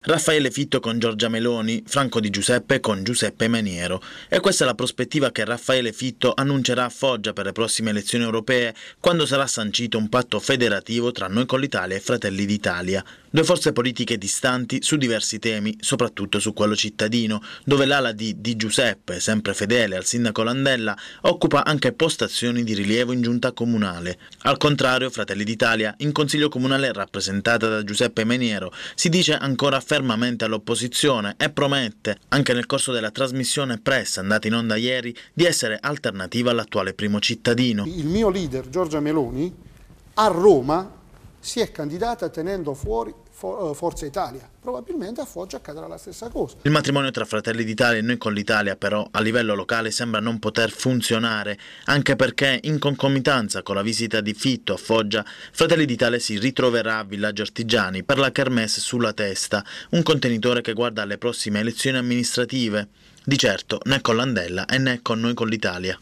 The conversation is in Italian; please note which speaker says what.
Speaker 1: Raffaele Fitto con Giorgia Meloni, Franco Di Giuseppe con Giuseppe Maniero. E questa è la prospettiva che Raffaele Fitto annuncerà a Foggia per le prossime elezioni europee, quando sarà sancito un patto federativo tra noi con l'Italia e Fratelli d'Italia. Due forze politiche distanti su diversi temi, soprattutto su quello cittadino, dove l'ala di Di Giuseppe, sempre fedele al sindaco Landella, occupa anche postazioni di rilievo in giunta comunale. Al contrario, Fratelli d'Italia, in consiglio comunale rappresentata da Giuseppe Maniero, si dice ancora fermo fermamente all'opposizione e promette, anche nel corso della trasmissione press andata in onda ieri, di essere alternativa all'attuale primo cittadino.
Speaker 2: Il mio leader Giorgia Meloni a Roma si è candidata tenendo fuori eh, Forza Italia. Probabilmente a Foggia accadrà la stessa cosa.
Speaker 1: Il matrimonio tra Fratelli d'Italia e noi con l'Italia però a livello locale sembra non poter funzionare, anche perché in concomitanza con la visita di Fitto a Foggia, Fratelli d'Italia si ritroverà a Villaggio Artigiani per la Kermesse sulla testa, un contenitore che guarda alle prossime elezioni amministrative. Di certo né con l'Andella e né con noi con l'Italia.